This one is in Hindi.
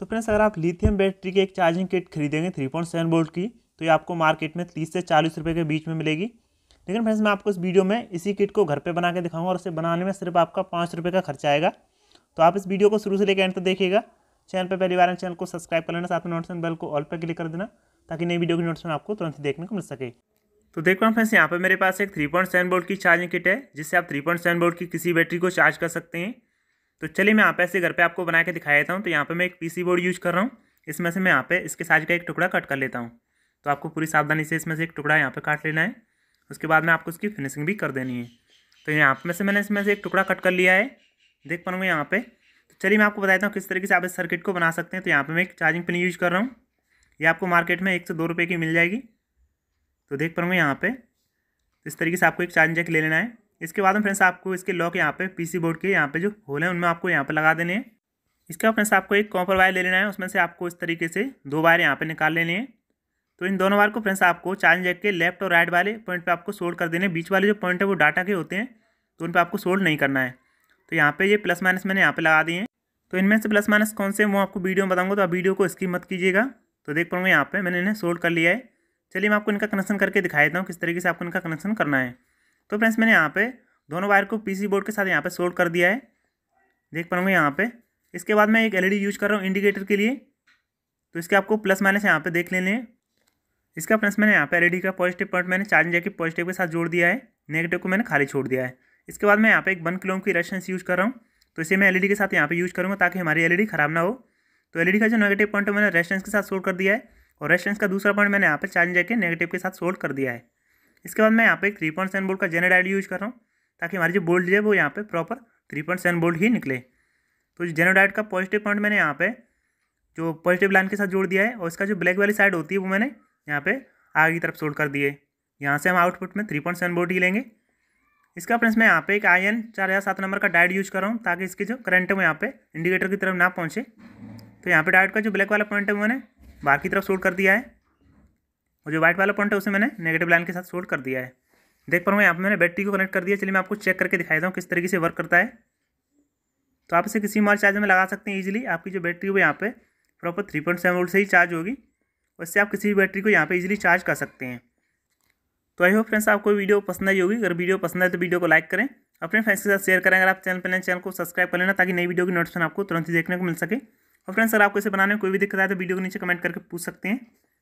तो फ्रेंड्स अगर आप लिथियम बैटरी की एक चार्जिंग किट खरीदेंगे थ्री पॉइंट सेवन वोल्ट की तो ये आपको मार्केट में तीस से चालीस रुपये के बीच में मिलेगी लेकिन फ्रेंड्स मैं आपको इस वीडियो में इसी किट को घर पे बना के दिखाऊंगा और उसे बनाने में सिर्फ आपका पाँच रुपये का खर्चा आएगा तो आप इस वीडियो को शुरू से लेकर एंड तक देखिएगा चैनल पर पहली बार चैनल को सब्सक्राइब कर लेना साथ में नोटिफिकेशन बेल को ऑल पर क्लिक कर देना ताकि नई वीडियो की नोटिफिकेशन आपको तुरंत ही देखने को मिल सके तो देखो फ्रेंड्स यहाँ पर मेरे पास एक थ्री पॉइंट सेवन वोल्ट की चार्जिंग किट है जिससे आप थ्री पॉइंट सेवन वोल्ट की किसी बैटरी को चार्ज कर सकते हैं तो चलिए मैं यहाँ पे ऐसे घर पे आपको बना के दिखा देता हूँ तो यहाँ पे मैं एक पीसी बोर्ड यूज़ कर रहा हूँ इसमें से मैं यहाँ पे इसके साइज का एक टुकड़ा कट कर लेता हूँ तो आपको पूरी सावधानी से इसमें से एक टुकड़ा यहाँ पर काट लेना है उसके बाद में आपको उसकी फिनिशिंग भी कर देनी है तो यहाँ पे से मैंने इसमें से एक टुकड़ा कट कर लिया है देख पाऊँगा यहाँ पर तो चलिए मैं आपको बताता हूँ किस तरीके से आप इस सर्किट को बना सकते हैं तो यहाँ पर मैं एक चार्जिंग पिन यूज़ कर रहा हूँ ये आपको मार्केट में एक से दो रुपये की मिल जाएगी तो देख पाऊँगा यहाँ पर इस तरीके से आपको एक चार्जिंग जैक ले लेना है इसके बाद में फ्रेंड्स आपको इसके लॉक यहाँ पे पीसी बोर्ड के यहाँ पे जो होल हैं उनमें आपको यहाँ पे लगा देने हैं इसके बाद फ्रेंड्स आपको एक कॉपर वायर ले लेना है उसमें से आपको इस तरीके से दो वायर यहाँ पे निकाल लेने हैं तो इन दोनों वायर को फ्रेंड्स आपको चार्ज जैक के लेफ्ट और राइट वाले पॉइंट पर आपको सोल्ड कर देने बीच वाले जो पॉइंट है वो डाटा के होते हैं तो उन पर आपको सोल्ड नहीं करना है तो यहाँ पर ये प्लस माइनस मैंने यहाँ पर लगा दिए हैं तो इनमें से प्लस माइनस कौन से वो आपको वीडियो में बताऊँगा तो आप वीडियो को इसकी मत कीजिएगा तो देख पाऊँगा यहाँ पर मैंने इन्हें सोल्ड कर लिया है चलिए मैं आपको इनका कनेक्शन करके दिखा देता हूँ किस तरीके से आपको इनका कनेक्शन करना है तो फ्रेंड्स मैंने यहाँ पे दोनों वायर को पीसी बोर्ड के साथ यहाँ पे सोल्ड कर दिया है देख पाऊँगा यहाँ पे इसके बाद मैं एक एलईडी e यूज़ कर रहा हूँ इंडिकेटर के लिए तो इसके आपको प्लस माइनस यहाँ पे देख लेने इसका फ्रेंड्स मैंने यहाँ पे एलईडी e का पॉजिटिव पॉइंट मैंने चार्जिंग जैकेट पॉजिटिव के साथ जोड़ दिया है नेगेटिव को मैंने खाली छोड़ दिया है इसके बाद मैं यहाँ पे एक वन किलोम की रेशन यूज़ कर रहा हूँ तो इसे मैं एलईडी e के साथ यहाँ पे यूज़ करूँगा ताकि हमारी एलईडी ख़राब ना हो तो एलईडी का जो नेगेटिव पॉइंट है मैंने रेस्टेंस के साथ सोल्ड कर दिया है और रेस्टेंस का दूसरा पॉइंट मैंने यहाँ पर चार्जिंग जैकेट नेगेटिव के साथ सोल्ड कर दिया है इसके बाद मैं यहाँ पे थ्री पॉइंट सेवन बोल्ट का जेनरेट आईडी यूज़ कर रहा हूँ ताकि हमारी जो बोल्ट है वो यहाँ पे proper three point seven volt ही निकले तो जेनरेट आइड का पॉजिटिव पॉइंट मैंने यहाँ पे जो पॉजिटिव लाइन के साथ जोड़ दिया है और इसका जो ब्लैक वाली साइड होती है वो मैंने यहाँ पे आगे की तरफ सोल्ड कर दिए यहाँ से हम आउटपुट में थ्री पॉइंट सेवन बोल्ट ही लेंगे इसका फ्रेंड्स मैं यहाँ पे एक आई एन चार हज़ार सात नंबर का डायट यूज़ कर रहा हूँ ताकि इसके जो करंट है वो यहाँ पे इंडिकेटर की तरफ ना पहुँचे तो यहाँ पे डायड का जो ब्लैक वाला पॉइंट है वो मैंने बाहर की तरफ सोल्ड कर दिया है और जो व्हाइट वाला पॉइंट है उसे मैंने नेगेटिव लाइन के साथ शोल्ड कर दिया है देख पा रहा हूँ यहाँ पर मैंने बैटरी को कनेक्ट कर दिया चलिए मैं आपको चेक करके दिखाई हूँ किस तरीके से वर्क करता है तो आप इसे किसी मार चार्जर में लगा सकते हैं इजिली आपकी जो बैटरी वो यहाँ पर proper three point seven volt से ही चार्ज होगी और इससे आप किसी भी बैटरी को यहाँ पर इजीली चार्ज कर सकते हैं तो आई होप फ्रेंड्स आपको वीडियो पसंद आई होगी अगर वीडियो पसंद आए तो वीडियो को लाइक करें अपने फ्रेंड्स के साथ शेयर करें अगर आप चैनल पर नए चैनल को सब्सक्राइब कर लेना ताकि नई वीडियो की नोटिफिकेशन आपको तुरंत ही देखने को मिल सके और फ्रेंड्स अगर आपको इसे बनाने में कोई भी दिक्कत आए तो वीडियो को नीचे कमेंट करके पूछ सकते हैं